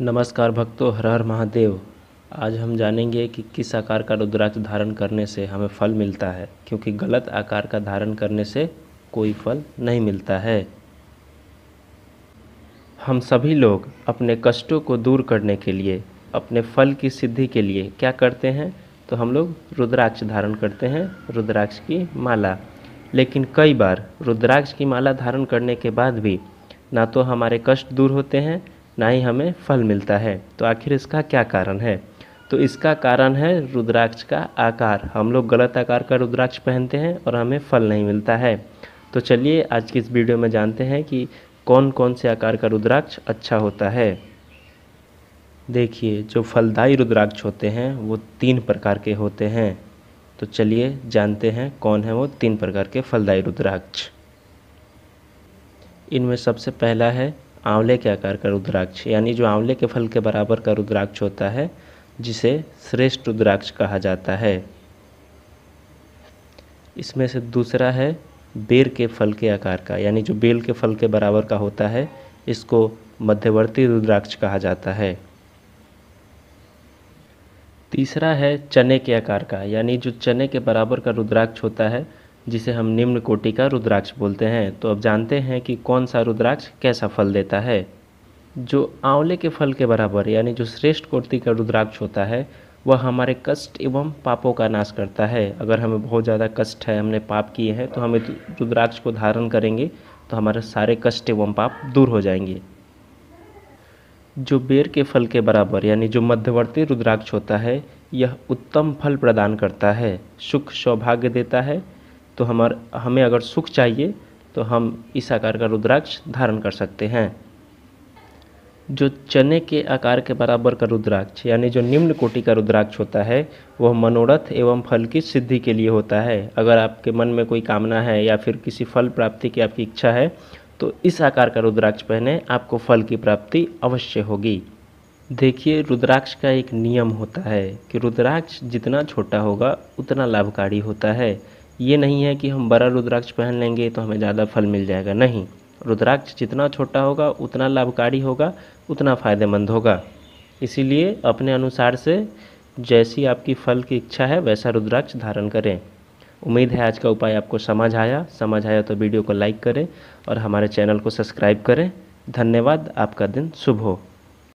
नमस्कार भक्तों हर हर महादेव आज हम जानेंगे कि किस आकार का रुद्राक्ष धारण करने से हमें फल मिलता है क्योंकि गलत आकार का धारण करने से कोई फल नहीं मिलता है हम सभी लोग अपने कष्टों को दूर करने के लिए अपने फल की सिद्धि के लिए क्या करते हैं तो हम लोग रुद्राक्ष धारण करते हैं रुद्राक्ष की माला लेकिन कई बार रुद्राक्ष की माला धारण करने के बाद भी ना तो हमारे कष्ट दूर होते हैं ना ही हमें फल मिलता है तो आखिर इसका क्या कारण है तो इसका कारण है रुद्राक्ष का आकार हम लोग गलत आकार का रुद्राक्ष पहनते हैं और हमें फल नहीं मिलता है तो चलिए आज की इस वीडियो में जानते हैं कि कौन कौन से आकार का रुद्राक्ष अच्छा होता है देखिए जो फलदायी रुद्राक्ष होते हैं वो तीन प्रकार के होते हैं तो चलिए जानते हैं कौन है वो तीन प्रकार के फलदायी रुद्राक्ष इनमें सबसे पहला है आंवले के आकार का रुद्राक्ष यानी जो आंवले के फल के बराबर का रुद्राक्ष होता है जिसे श्रेष्ठ रुद्राक्ष कहा जाता है इसमें से दूसरा है बेर के फल के आकार का यानी जो बेल के फल के बराबर का होता है इसको मध्यवर्ती रुद्राक्ष कहा जाता है तीसरा है चने के आकार का यानी जो चने के बराबर का रुद्राक्ष होता है जिसे हम निम्न कोटि का रुद्राक्ष बोलते हैं तो अब जानते हैं कि कौन सा रुद्राक्ष कैसा फल देता है जो आंवले के फल के बराबर यानी जो श्रेष्ठ कोटि का रुद्राक्ष होता है वह हमारे कष्ट एवं पापों का नाश करता है अगर हमें बहुत ज़्यादा कष्ट है हमने पाप किए हैं तो हम रुद्राक्ष को धारण करेंगे तो हमारे सारे कष्ट एवं पाप दूर हो जाएंगे जो बेर के फल के बराबर यानी जो मध्यवर्ती रुद्राक्ष होता है यह उत्तम फल प्रदान करता है सुख सौभाग्य देता है तो हमार हमें अगर सुख चाहिए तो हम इस आकार का रुद्राक्ष धारण कर सकते हैं जो चने के आकार के बराबर का रुद्राक्ष यानी जो निम्न कोटि का रुद्राक्ष होता है वह मनोरथ एवं फल की सिद्धि के लिए होता है अगर आपके मन में कोई कामना है या फिर किसी फल प्राप्ति की आपकी इच्छा है तो इस आकार का रुद्राक्ष पहने आपको फल की प्राप्ति अवश्य होगी देखिए रुद्राक्ष का एक नियम होता है कि रुद्राक्ष जितना छोटा होगा उतना लाभकारी होता है ये नहीं है कि हम बड़ा रुद्राक्ष पहन लेंगे तो हमें ज़्यादा फल मिल जाएगा नहीं रुद्राक्ष जितना छोटा होगा उतना लाभकारी होगा उतना फ़ायदेमंद होगा इसीलिए अपने अनुसार से जैसी आपकी फल की इच्छा है वैसा रुद्राक्ष धारण करें उम्मीद है आज का उपाय आपको समझ आया समझ आया तो वीडियो को लाइक करें और हमारे चैनल को सब्सक्राइब करें धन्यवाद आपका दिन शुभ हो